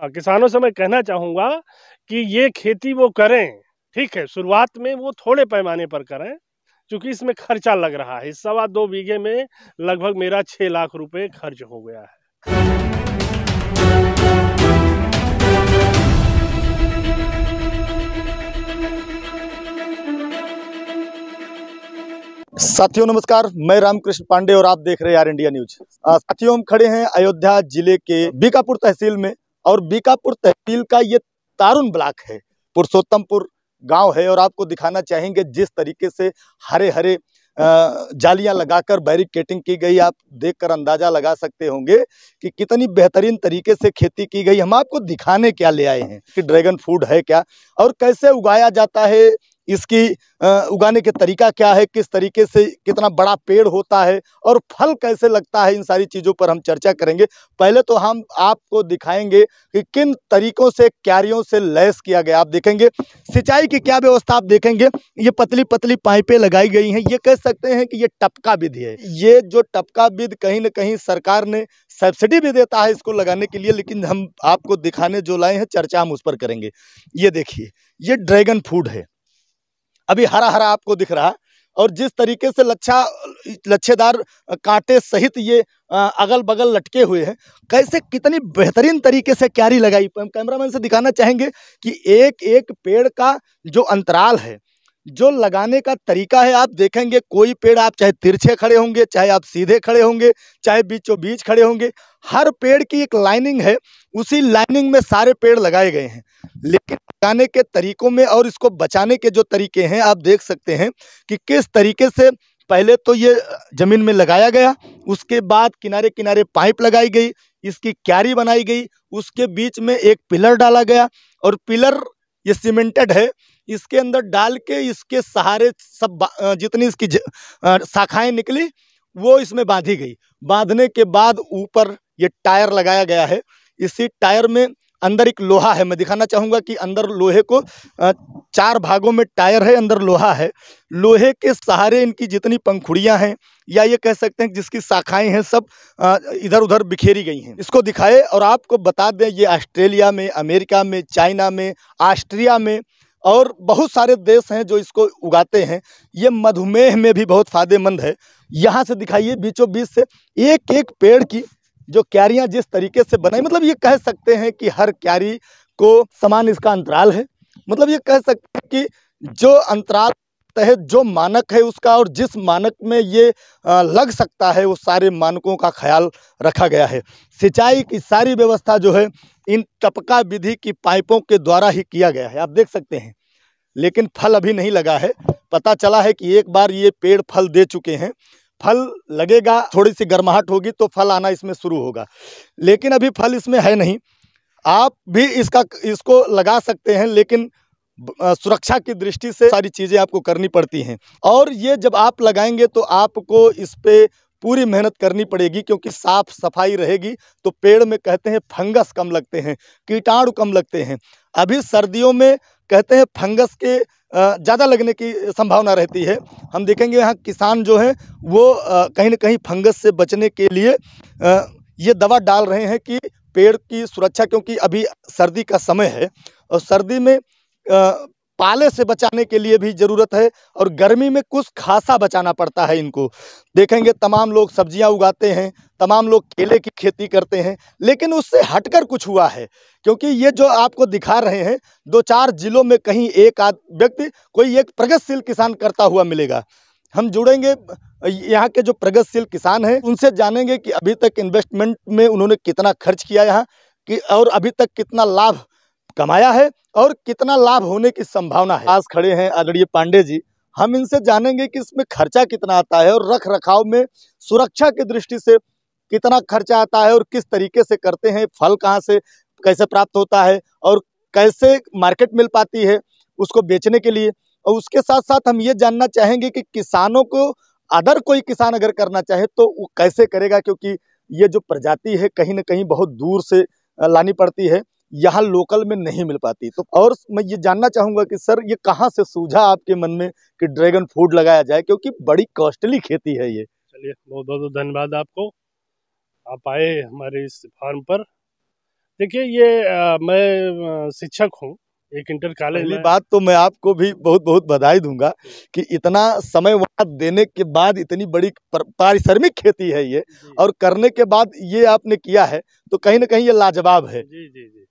हाँ, किसानों से मैं कहना चाहूँगा कि ये खेती वो करें ठीक है शुरुआत में वो थोड़े पैमाने पर करें क्योंकि इसमें खर्चा लग रहा है सवा दो बीघे में लगभग मेरा छः लाख रुपए खर्च हो गया है साथियों नमस्कार मैं रामकृष्ण पांडे और आप देख रहे हैं आर इंडिया न्यूज साथियों हम खड़े हैं अयोध्या जिले के बीकापुर तहसील में और बीकापुर तहसील का ये तारुण ब्लॉक है पुरुषोत्तमपुर गांव है और आपको दिखाना चाहेंगे जिस तरीके से हरे हरे जालियां लगाकर बैरिकेटिंग की गई आप देखकर अंदाजा लगा सकते होंगे कि कितनी बेहतरीन तरीके से खेती की गई हम आपको दिखाने क्या ले आए हैं कि ड्रैगन फूड है क्या और कैसे उगाया जाता है इसकी उगाने के तरीका क्या है किस तरीके से कितना बड़ा पेड़ होता है और फल कैसे लगता है इन सारी चीज़ों पर हम चर्चा करेंगे पहले तो हम आपको दिखाएंगे कि किन तरीकों से क्यारियों से लैस किया गया आप देखेंगे सिंचाई की क्या व्यवस्था आप देखेंगे ये पतली पतली पाइपें लगाई गई हैं ये कह सकते हैं कि ये टपका विधि है ये जो टपका विध कहीं ना कहीं सरकार ने सब्सिडी भी देता है इसको लगाने के लिए लेकिन हम आपको दिखाने जो लाए हैं चर्चा हम उस पर करेंगे ये देखिए ये ड्रैगन फूड है अभी हरा हरा आपको दिख रहा है और जिस तरीके से लच्छा लच्छेदार कांटे सहित ये अगल बगल लटके हुए हैं कैसे कितनी बेहतरीन तरीके से क्यारी लगाई कैमरामैन से दिखाना चाहेंगे कि एक एक पेड़ का जो अंतराल है जो लगाने का तरीका है आप देखेंगे कोई पेड़ आप चाहे तिरछे खड़े होंगे चाहे आप सीधे खड़े होंगे चाहे बीचों बीच खड़े होंगे हर पेड़ की एक लाइनिंग है उसी लाइनिंग में सारे पेड़ लगाए गए हैं लेकिन लगाने के तरीकों में और इसको बचाने के जो तरीके हैं आप देख सकते हैं कि किस तरीके से पहले तो ये ज़मीन में लगाया गया उसके बाद किनारे किनारे पाइप लगाई गई इसकी क्यारी बनाई गई उसके बीच में एक पिलर डाला गया और पिलर ये सीमेंटेड है इसके अंदर डाल के इसके सहारे सब जितनी इसकी शाखाएं निकली वो इसमें बांधी गई बांधने के बाद ऊपर ये टायर लगाया गया है इसी टायर में अंदर एक लोहा है मैं दिखाना चाहूँगा कि अंदर लोहे को चार भागों में टायर है अंदर लोहा है लोहे के सहारे इनकी जितनी पंखुड़ियाँ हैं या ये कह सकते हैं जिसकी शाखाएं हैं सब इधर उधर बिखेरी गई हैं इसको दिखाए और आपको बता दें ये ऑस्ट्रेलिया में अमेरिका में चाइना में ऑस्ट्रिया में और बहुत सारे देश हैं जो इसको उगाते हैं ये मधुमेह में भी बहुत फायदेमंद है यहाँ से दिखाइए बीचों बीच से एक एक पेड़ की जो क्यारियाँ जिस तरीके से बनाई मतलब ये कह सकते हैं कि हर क्यारी को समान इसका अंतराल है मतलब ये कह सकते हैं कि जो अंतराल तहत जो मानक है उसका और जिस मानक में ये लग सकता है वो सारे मानकों का ख्याल रखा गया है सिंचाई की सारी व्यवस्था जो है इन टपका विधि की पाइपों के द्वारा ही किया गया है आप देख सकते हैं लेकिन फल अभी नहीं लगा है पता चला है कि एक बार ये पेड़ फल दे चुके हैं फल लगेगा थोड़ी सी गर्माहट होगी तो फल आना इसमें शुरू होगा लेकिन अभी फल इसमें है नहीं आप भी इसका इसको लगा सकते हैं लेकिन सुरक्षा की दृष्टि से सारी चीज़ें आपको करनी पड़ती हैं और ये जब आप लगाएंगे तो आपको इस पर पूरी मेहनत करनी पड़ेगी क्योंकि साफ सफाई रहेगी तो पेड़ में कहते हैं फंगस कम लगते हैं कीटाणु कम लगते हैं अभी सर्दियों में कहते हैं फंगस के ज़्यादा लगने की संभावना रहती है हम देखेंगे यहाँ किसान जो है वो कहीं ना कहीं फंगस से बचने के लिए ये दवा डाल रहे हैं कि पेड़ की सुरक्षा क्योंकि अभी सर्दी का समय है और सर्दी में पाले से बचाने के लिए भी ज़रूरत है और गर्मी में कुछ खासा बचाना पड़ता है इनको देखेंगे तमाम लोग सब्जियां उगाते हैं तमाम लोग केले की खेती करते हैं लेकिन उससे हटकर कुछ हुआ है क्योंकि ये जो आपको दिखा रहे हैं दो चार जिलों में कहीं एक आद व्यक्ति कोई एक प्रगतिशील किसान करता हुआ मिलेगा हम जुड़ेंगे यहाँ के जो प्रगतिशील किसान हैं उनसे जानेंगे कि अभी तक इन्वेस्टमेंट में उन्होंने कितना खर्च किया यहाँ कि और अभी तक कितना लाभ कमाया है और कितना लाभ होने की संभावना है आज खड़े हैं आदरणीय पांडे जी हम इनसे जानेंगे कि इसमें खर्चा कितना आता है और रख रखाव में सुरक्षा की दृष्टि से कितना खर्चा आता है और किस तरीके से करते हैं फल कहाँ से कैसे प्राप्त होता है और कैसे मार्केट मिल पाती है उसको बेचने के लिए और उसके साथ साथ हम ये जानना चाहेंगे कि किसानों को अदर कोई किसान अगर करना चाहे तो वो कैसे करेगा क्योंकि ये जो प्रजाति है कहीं ना कहीं बहुत दूर से लानी पड़ती है यहाँ लोकल में नहीं मिल पाती तो और मैं ये जानना चाहूँगा कि सर ये कहाँ से सूझा आपके मन में कि ड्रैगन फ्रूट लगाया जाए क्योंकि बड़ी कॉस्टली खेती है ये चलिए बहुत बहुत धन्यवाद आपको आप आए हमारे इस फार्म पर देखिए ये आ, मैं शिक्षक हूँ एक इंटर कॉलेज पहली बात तो मैं आपको भी बहुत बहुत बधाई दूंगा कि इतना समय वहाँ देने के बाद इतनी बड़ी पारिश्रमिक खेती है ये और करने के बाद ये आपने किया है तो कहीं ना कहीं ये लाजवाब है जी जी जी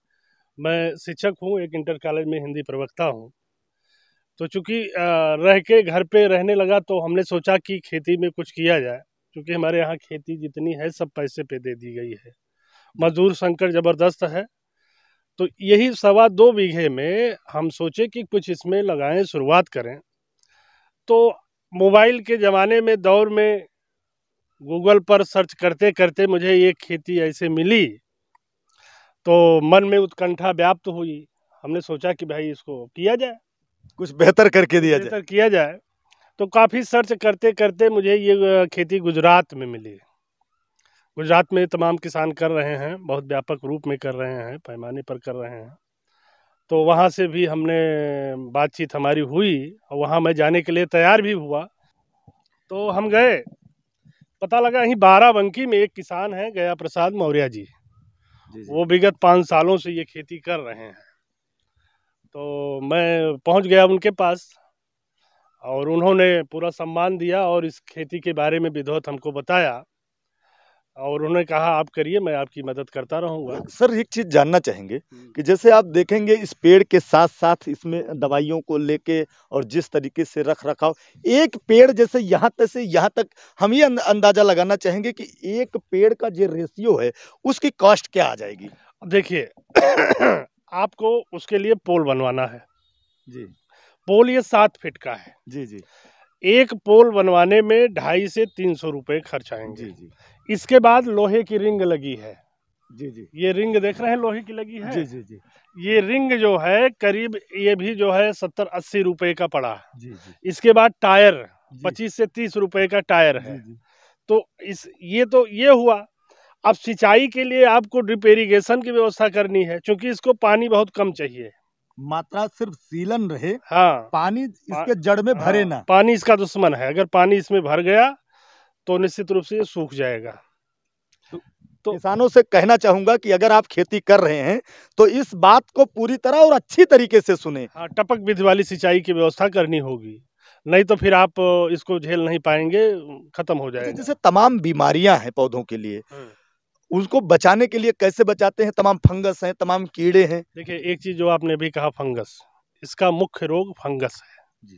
मैं शिक्षक हूँ एक इंटर कॉलेज में हिंदी प्रवक्ता हूँ तो चूंकि रह के घर पे रहने लगा तो हमने सोचा कि खेती में कुछ किया जाए क्योंकि हमारे यहाँ खेती जितनी है सब पैसे पे दे दी गई है मजदूर संकट ज़बरदस्त है तो यही सवा दो बीघे में हम सोचे कि कुछ इसमें लगाएं शुरुआत करें तो मोबाइल के ज़माने में दौर में गूगल पर सर्च करते करते मुझे ये खेती ऐसे मिली तो मन में उत्कंठा व्याप्त हुई हमने सोचा कि भाई इसको किया जाए कुछ बेहतर करके दिया बेहतर जाए किया जाए तो काफ़ी सर्च करते करते मुझे ये खेती गुजरात में मिली गुजरात में तमाम किसान कर रहे हैं बहुत व्यापक रूप में कर रहे हैं पैमाने पर कर रहे हैं तो वहाँ से भी हमने बातचीत हमारी हुई और वहाँ मैं जाने के लिए तैयार भी हुआ तो हम गए पता लगा यहीं बाराबंकी में एक किसान हैं गया प्रसाद मौर्य जी वो विगत पाँच सालों से ये खेती कर रहे हैं तो मैं पहुँच गया उनके पास और उन्होंने पूरा सम्मान दिया और इस खेती के बारे में विधौत हमको बताया और उन्होंने कहा आप करिए मैं आपकी मदद करता रहूंगा सर एक चीज़ जानना चाहेंगे कि जैसे आप देखेंगे इस पेड़ के साथ साथ इसमें दवाइयों को लेके और जिस तरीके से रख रखाव एक पेड़ जैसे यहाँ तक से यहाँ तक हम ये अं-, अंदाज़ा लगाना चाहेंगे कि एक पेड़ का जो रेशियो है उसकी कॉस्ट क्या आ जाएगी देखिए आपको उसके लिए पोल बनवाना है जी पोल ये सात फिट का है जी जी एक पोल बनवाने में ढाई से तीन सौ रुपये खर्च आएंगे जी जी इसके बाद लोहे की रिंग लगी है जी जी ये रिंग देख रहे हैं लोहे की लगी है जी जी जी ये रिंग जो है करीब ये भी जो है सत्तर अस्सी रुपए का पड़ा जी जी इसके बाद टायर पच्चीस से तीस रुपए का टायर है जी जी। तो इस ये तो ये हुआ अब सिंचाई के लिए आपको ड्रिप इरीगेशन की व्यवस्था करनी है क्योंकि इसको पानी बहुत कम चाहिए मात्रा सिर्फ सीलन रहे हाँ पानी इसके जड़ में भरे हाँ, ना पानी इसका दुश्मन है अगर पानी इसमें भर गया तो निश्चित रूप से ये सूख जाएगा तो, तो किसानों से कहना चाहूंगा कि अगर आप खेती कर रहे हैं तो इस बात को पूरी तरह और अच्छी तरीके से सुने हाँ टपक विधि वाली सिंचाई की व्यवस्था करनी होगी नहीं तो फिर आप इसको झेल नहीं पाएंगे खत्म हो जाएगा जैसे तमाम बीमारियां हैं पौधों के लिए हाँ। उसको बचाने के लिए कैसे बचाते हैं तमाम फंगस हैं तमाम कीड़े हैं देखिए एक चीज जो आपने भी कहा फंगस इसका मुख्य रोग फंगस है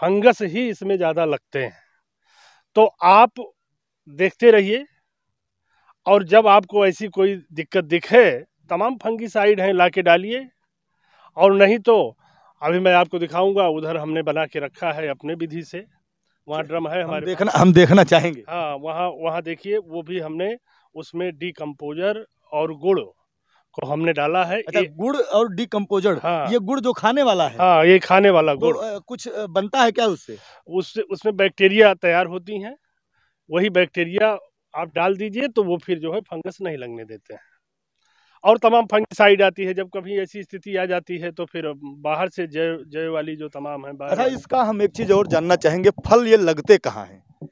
फंगस ही इसमें ज्यादा लगते हैं तो आप देखते रहिए और जब आपको ऐसी कोई दिक्कत दिखे तमाम साइड हैं ला के डालिए और नहीं तो अभी मैं आपको दिखाऊंगा उधर हमने बना के रखा है अपने विधि से वहाँ ड्रम है हमारे हम देखना हम देखना चाहेंगे हाँ वहाँ वहाँ देखिए वो भी हमने उसमें डीकम्पोजर और गुड़ को हमने डाला है अच्छा, गुड़ और डिकम्पोजर हाँ, ये गुड़ जो खाने वाला है हाँ ये खाने वाला तो, गुड़ तो, कुछ बनता है क्या उससे उससे उसमें बैक्टीरिया तैयार होती हैं वही बैक्टीरिया आप डाल दीजिए तो वो फिर जो है फंगस नहीं लगने देते हैं और तमाम फंगिसाइड आती है जब कभी ऐसी स्थिति आ जाती है तो फिर बाहर से जय जय वाली जो तमाम है अच्छा इसका हम एक चीज़ और जानना चाहेंगे फल ये लगते कहाँ हैं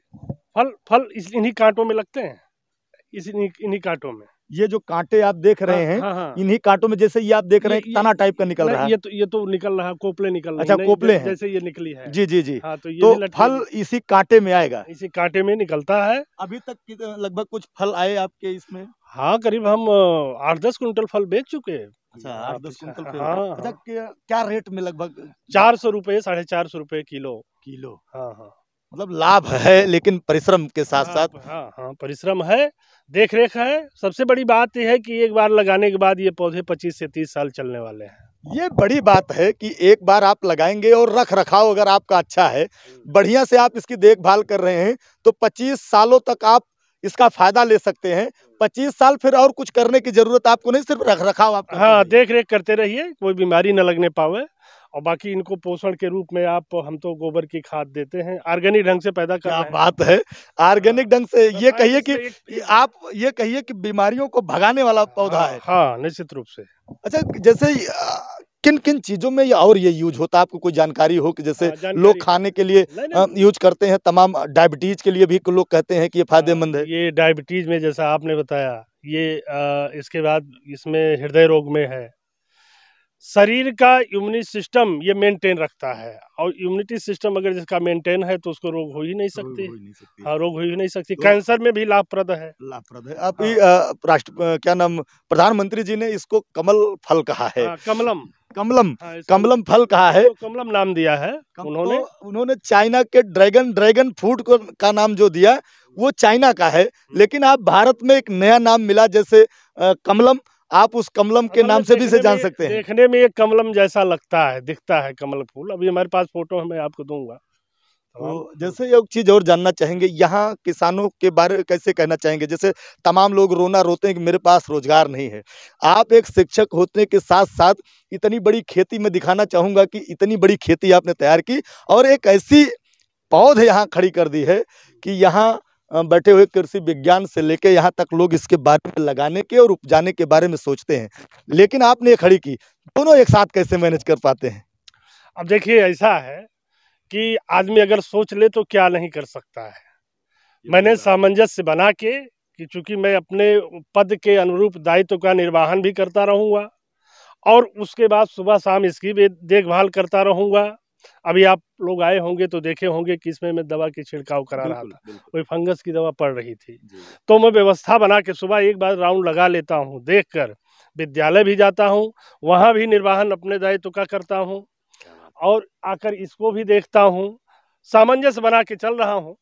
फल फल इन्ही इन्हीं कांटों में लगते हैं इन्ही इन्हीं कांटों में ये जो कांटे आप देख रहे हाँ, हैं हाँ, हाँ, इन्हीं कांटों में जैसे ये आप देख रहे हैं तना टाइप का निकल रहा है ये तो ये तो निकल रहा है कोपले निकल रहा अच्छा कोपले हैं जैसे ये निकली है जी जी जी हाँ, तो, ये तो फल इसी कांटे में आएगा इसी कांटे में निकलता है अभी तक लगभग कुछ फल आए आपके इसमें हाँ करीब हम आठ दस क्विंटल फल बेच चुके हैं अच्छा हाँ, हाँ। अच्छा क्या रेट में लगभग चार सौ रूपये साढ़े चार सौ रूपये किलो किलो हाँ हाँ मतलब लाभ है लेकिन परिश्रम के साथ साथ हाँ हाँ परिश्रम है देख रेख है सबसे बड़ी बात यह है कि एक बार लगाने के बाद ये पौधे 25 से 30 साल चलने वाले हैं ये बड़ी बात है कि एक बार आप लगाएंगे और रख रखाव अगर आपका अच्छा है हम्म। बढ़िया से आप इसकी देखभाल कर रहे हैं तो 25 सालों तक आप इसका फायदा ले सकते हैं 25 हम्म। साल फिर और कुछ करने की जरूरत आपको नहीं सिर्फ रख रखाव आप हाँ देख रेख करते रहिए कोई बीमारी न लगने पावे और बाकी इनको पोषण के रूप में आप हम तो गोबर की खाद देते हैं ऑर्गेनिक ढंग से पैदा कर बात है ऑर्गेनिक ढंग से ये कहिए कि आप ये कहिए कि बीमारियों को भगाने वाला पौधा हाँ, है हाँ निश्चित रूप से अच्छा जैसे किन किन चीजों में या और ये यूज होता है आपको कोई जानकारी हो कि जैसे हाँ, लोग खाने के लिए नहीं, नहीं। यूज करते हैं तमाम डायबिटीज के लिए भी लोग कहते हैं कि ये हाँ, फायदेमंद है ये डायबिटीज में जैसा आपने बताया ये आ, इसके बाद इसमें हृदय रोग में है शरीर का इम्यूनिटी सिस्टम ये मेंटेन रखता है और इम्यूनिटी सिस्टम अगर जिसका मेंटेन है तो उसको रोग हो ही नहीं सकते हाँ रोग हो ही नहीं सकती तो, कैंसर में भी लाभप्रद है लाभप्रद है आप हाँ। राष्ट्र क्या नाम प्रधानमंत्री जी ने इसको कमल फल कहा है आ, हाँ, कमलम कमलम हाँ, कमलम फल कहा है तो कमलम नाम दिया है तो उन्होंने उन्होंने चाइना के ड्रैगन ड्रैगन फ्रूट का नाम जो दिया वो चाइना का है हम्म। लेकिन आप भारत में एक नया नाम मिला जैसे कमलम आप उस कमलम के नाम से भी से जान सकते हैं देखने में एक कमलम जैसा लगता है दिखता है कमल फूल अभी हमारे पास फोटो है मैं आपको दूंगा तो जैसे एक चीज़ और जानना चाहेंगे यहाँ किसानों के बारे में कैसे कहना चाहेंगे जैसे तमाम लोग रोना रोते हैं कि मेरे पास रोजगार नहीं है आप एक शिक्षक होते के साथ साथ इतनी बड़ी खेती में दिखाना चाहूंगा कि इतनी बड़ी खेती आपने तैयार की और एक ऐसी पौध यहाँ खड़ी कर दी है कि यहाँ बैठे हुए कृषि विज्ञान से लेके यहाँ तक लोग इसके बारे में लगाने के और उपजाने के बारे में सोचते हैं लेकिन आपने ये खड़ी की दोनों एक साथ कैसे मैनेज कर पाते हैं अब देखिए ऐसा है कि आदमी अगर सोच ले तो क्या नहीं कर सकता है तो मैंने सामंजस्य बना के कि चूंकि मैं अपने पद के अनुरूप दायित्व का निर्वाहन भी करता रहूँगा और उसके बाद सुबह शाम इसकी भी देखभाल करता रहूँगा अभी आप लोग आए होंगे तो देखे होंगे कि इसमें मैं दवा की छिड़काव करा रहा था कोई फंगस की दवा पड़ रही थी तो मैं व्यवस्था बना के सुबह एक बार राउंड लगा लेता हूँ देख कर विद्यालय भी जाता हूँ वहाँ भी निर्वाहन अपने दायित्व का करता हूँ और आकर इसको भी देखता हूँ सामंजस्य बना के चल रहा हूँ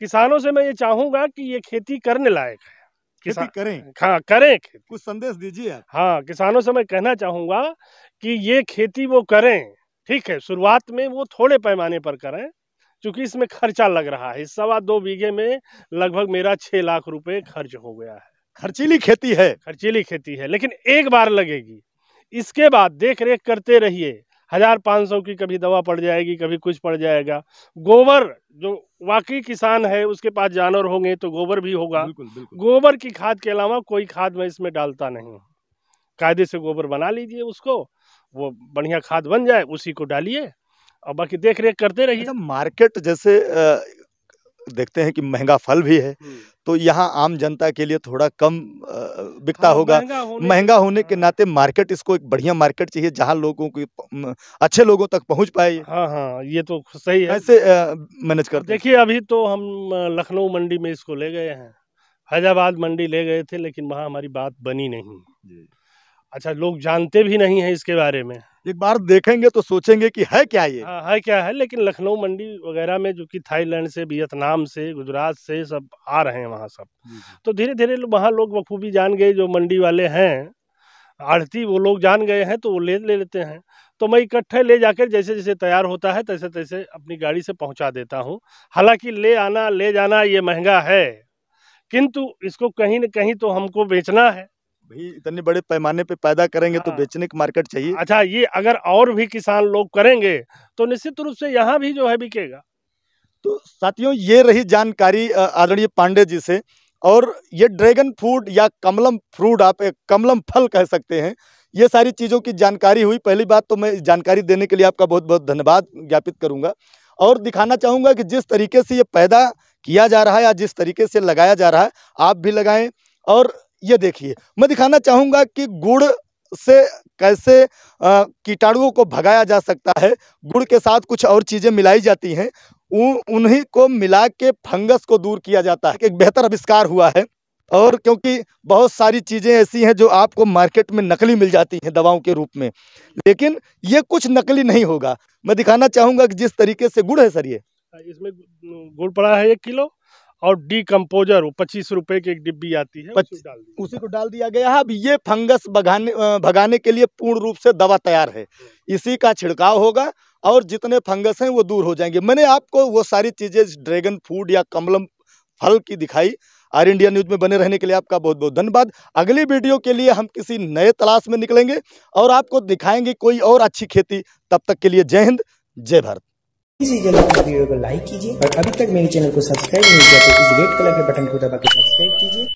किसानों से मैं ये चाहूंगा कि ये खेती करने लायक है किसान करें हाँ करें कुछ संदेश दीजिए हाँ किसानों से मैं कहना चाहूंगा कि ये खेती वो करें ठीक है शुरुआत में वो थोड़े पैमाने पर करें क्योंकि इसमें खर्चा लग रहा है सवा दो बीघे में लगभग मेरा छह लाख रुपए खर्च हो गया है खर्चीली खेती है खर्चीली खेती है लेकिन एक बार लगेगी इसके बाद देख रेख करते रहिए हजार पाँच सौ की कभी दवा पड़ जाएगी कभी कुछ पड़ जाएगा गोबर जो वाकई किसान है उसके पास जानवर होंगे तो गोबर भी होगा बिल्कुल, बिल्कुल। गोबर की खाद के अलावा कोई खाद मैं इसमें डालता नहीं कायदे से गोबर बना लीजिए उसको वो बढ़िया खाद बन जाए उसी को डालिए और बाकी देख रेख करते रहिए अच्छा, मार्केट जैसे देखते हैं कि महंगा फल भी है हम्म। तो यहाँ आम जनता के लिए थोड़ा कम बिकता हाँ, होगा महंगा होने, महंगा होने के हाँ। नाते मार्केट इसको एक बढ़िया मार्केट चाहिए जहाँ लोगों की अच्छे लोगों तक पहुँच पाए हाँ हाँ ये तो सही है ऐसे मैनेज कर देखिए अभी तो हम लखनऊ मंडी में इसको ले गए हैं हैदराबाद मंडी ले गए थे लेकिन वहाँ हमारी बात बनी नहीं अच्छा लोग जानते भी नहीं है इसके बारे में एक बार देखेंगे तो सोचेंगे कि है क्या ये आ, हाँ, है क्या है लेकिन लखनऊ मंडी वगैरह में जो कि थाईलैंड से वियतनाम से गुजरात से सब आ रहे हैं वहाँ सब तो धीरे धीरे वहाँ लोग बखूबी जान गए जो मंडी वाले हैं आढ़ती वो लोग जान गए हैं तो वो ले ले लेते हैं तो मैं इकट्ठे ले जाकर जैसे जैसे तैयार होता है तैसे तैसे अपनी गाड़ी से पहुँचा देता हूँ हालांकि ले आना ले जाना ये महंगा है किंतु इसको कहीं न कहीं तो हमको बेचना है भाई इतने बड़े पैमाने पे पैदा करेंगे तो हाँ। बेचने की मार्केट चाहिए अच्छा ये अगर और भी किसान लोग करेंगे तो निश्चित रूप से यहाँ भी जो है बिकेगा तो साथियों ये रही जानकारी आदरणीय पांडे जी से और ये ड्रैगन फ्रूट या कमलम फ्रूट आप एक कमलम फल कह सकते हैं ये सारी चीज़ों की जानकारी हुई पहली बात तो मैं जानकारी देने के लिए आपका बहुत बहुत धन्यवाद ज्ञापित करूंगा और दिखाना चाहूंगा कि जिस तरीके से ये पैदा किया जा रहा है या जिस तरीके से लगाया जा रहा है आप भी लगाएं और ये देखिए मैं दिखाना चाहूँगा कि गुड़ से कैसे कीटाणुओं को भगाया जा सकता है गुड़ के साथ कुछ और चीज़ें मिलाई जाती हैं उन्हीं को मिला के फंगस को दूर किया जाता है एक बेहतर आविष्कार हुआ है और क्योंकि बहुत सारी चीज़ें ऐसी हैं जो आपको मार्केट में नकली मिल जाती हैं दवाओं के रूप में लेकिन ये कुछ नकली नहीं होगा मैं दिखाना चाहूँगा कि जिस तरीके से गुड़ है सर ये इसमें गुड़ पड़ा है एक किलो और डी वो पच्चीस रुपए की एक डिब्बी आती है उसी, डाल उसी को डाल दिया गया है अब ये फंगस भगाने भगाने के लिए पूर्ण रूप से दवा तैयार है इसी का छिड़काव होगा और जितने फंगस हैं वो दूर हो जाएंगे मैंने आपको वो सारी चीज़ें ड्रैगन फूड या कमलम फल की दिखाई आर इंडिया न्यूज़ में बने रहने के लिए आपका बहुत बहुत धन्यवाद अगली वीडियो के लिए हम किसी नए तलाश में निकलेंगे और आपको दिखाएंगे कोई और अच्छी खेती तब तक के लिए जय हिंद जय भारत इसी जल्दी वीडियो को लाइक कीजिए और अभी तक मेरे चैनल को सब्सक्राइब नहीं किया तो इस रेड कलर के बटन को दबा के सब्सक्राइब कीजिए